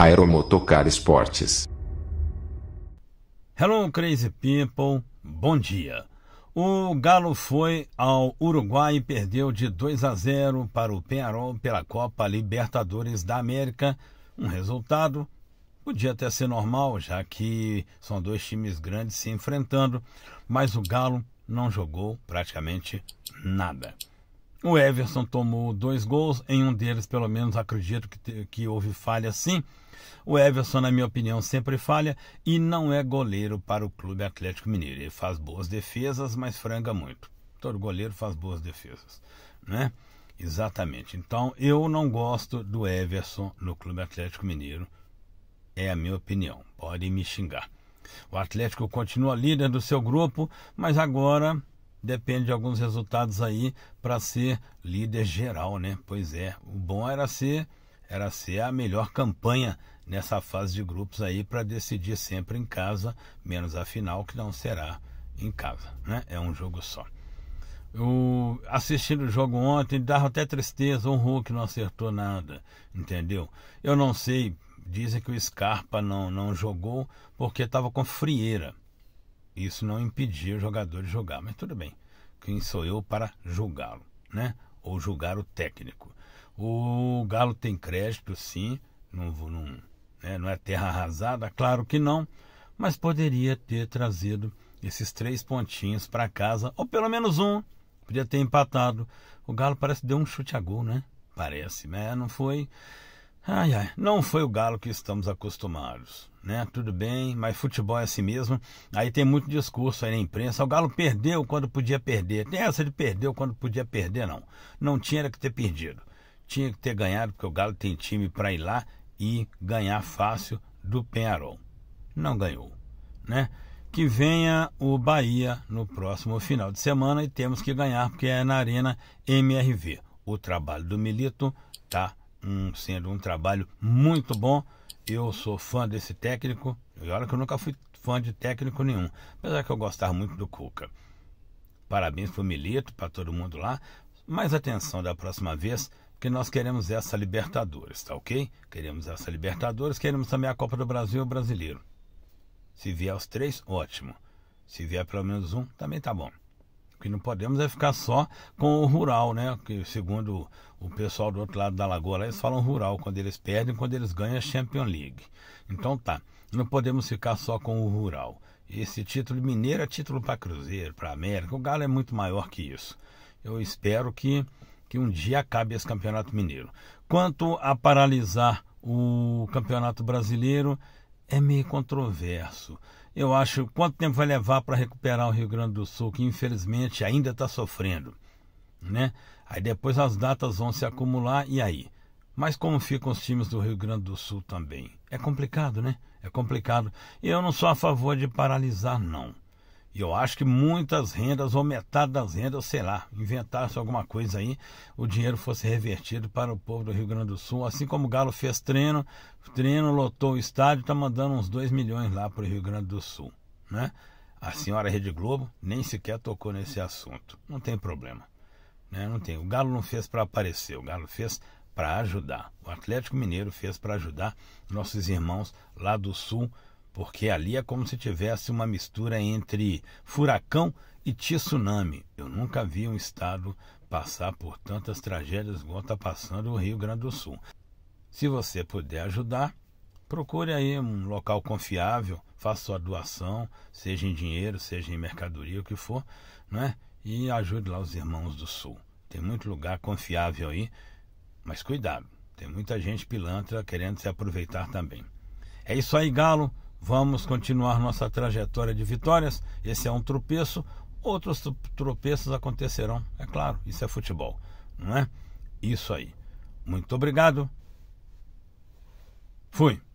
Aeromotocar Esportes. Hello, crazy people. Bom dia. O Galo foi ao Uruguai e perdeu de 2 a 0 para o Penarol pela Copa Libertadores da América. Um resultado podia até ser normal, já que são dois times grandes se enfrentando, mas o Galo não jogou praticamente nada. O Everson tomou dois gols, em um deles, pelo menos, acredito que, que houve falha sim. O Everson, na minha opinião, sempre falha e não é goleiro para o Clube Atlético Mineiro. Ele faz boas defesas, mas franga muito. Todo goleiro faz boas defesas, né? Exatamente. Então, eu não gosto do Everson no Clube Atlético Mineiro. É a minha opinião. Podem me xingar. O Atlético continua líder do seu grupo, mas agora depende de alguns resultados aí para ser líder geral, né? Pois é, o bom era ser era ser a melhor campanha nessa fase de grupos aí para decidir sempre em casa, menos a final que não será em casa, né? É um jogo só. O assistindo o jogo ontem, dava até tristeza, um Hulk não acertou nada, entendeu? Eu não sei, dizem que o Scarpa não, não jogou porque estava com frieira. Isso não impedia o jogador de jogar, mas tudo bem. Quem sou eu para julgá-lo, né? Ou julgar o técnico. O Galo tem crédito, sim. Não, não, né? não é terra arrasada, claro que não. Mas poderia ter trazido esses três pontinhos para casa, ou pelo menos um. Podia ter empatado. O Galo parece que deu um chute a gol, né? Parece, mas não foi. Ai, ai, não foi o Galo que estamos acostumados, né? Tudo bem, mas futebol é assim mesmo. Aí tem muito discurso aí na imprensa. O Galo perdeu quando podia perder. Tem essa de perdeu quando podia perder, não. Não tinha que ter perdido. Tinha que ter ganhado, porque o Galo tem time para ir lá e ganhar fácil do Penharol. Não ganhou, né? Que venha o Bahia no próximo final de semana e temos que ganhar, porque é na Arena MRV. O trabalho do Milito tá um, sendo um trabalho muito bom. Eu sou fã desse técnico, e olha que eu nunca fui fã de técnico nenhum, apesar que eu gostava muito do Cuca. Parabéns para o Milito, para todo mundo lá. Mais atenção da próxima vez, porque nós queremos essa Libertadores, tá ok? Queremos essa Libertadores, queremos também a Copa do Brasil e o Brasileiro. Se vier os três, ótimo. Se vier pelo menos um, também tá bom. O que não podemos é ficar só com o rural, né? Que segundo o pessoal do outro lado da lagoa, lá, eles falam rural quando eles perdem, quando eles ganham a é Champions League. Então tá, não podemos ficar só com o rural. Esse título mineiro é título para Cruzeiro, para América. O Galo é muito maior que isso. Eu espero que, que um dia acabe esse Campeonato Mineiro. Quanto a paralisar o Campeonato Brasileiro, é meio controverso. Eu acho quanto tempo vai levar para recuperar o Rio Grande do Sul, que infelizmente ainda está sofrendo, né? Aí depois as datas vão se acumular e aí. Mas como ficam os times do Rio Grande do Sul também? É complicado, né? É complicado. E eu não sou a favor de paralisar, não. E eu acho que muitas rendas, ou metade das rendas, sei lá, inventasse alguma coisa aí, o dinheiro fosse revertido para o povo do Rio Grande do Sul. Assim como o Galo fez treino, treino lotou o estádio, está mandando uns 2 milhões lá para o Rio Grande do Sul, né? A senhora Rede Globo nem sequer tocou nesse assunto. Não tem problema. Né? Não tem. O Galo não fez para aparecer, o Galo fez para ajudar. O Atlético Mineiro fez para ajudar nossos irmãos lá do Sul porque ali é como se tivesse uma mistura entre furacão e tsunami. Eu nunca vi um estado passar por tantas tragédias igual está passando o Rio Grande do Sul. Se você puder ajudar, procure aí um local confiável, faça sua doação, seja em dinheiro, seja em mercadoria, o que for, né? E ajude lá os irmãos do Sul. Tem muito lugar confiável aí, mas cuidado, tem muita gente pilantra querendo se aproveitar também. É isso aí, Galo. Vamos continuar nossa trajetória de vitórias. Esse é um tropeço. Outros tropeços acontecerão, é claro. Isso é futebol, não é? Isso aí. Muito obrigado. Fui.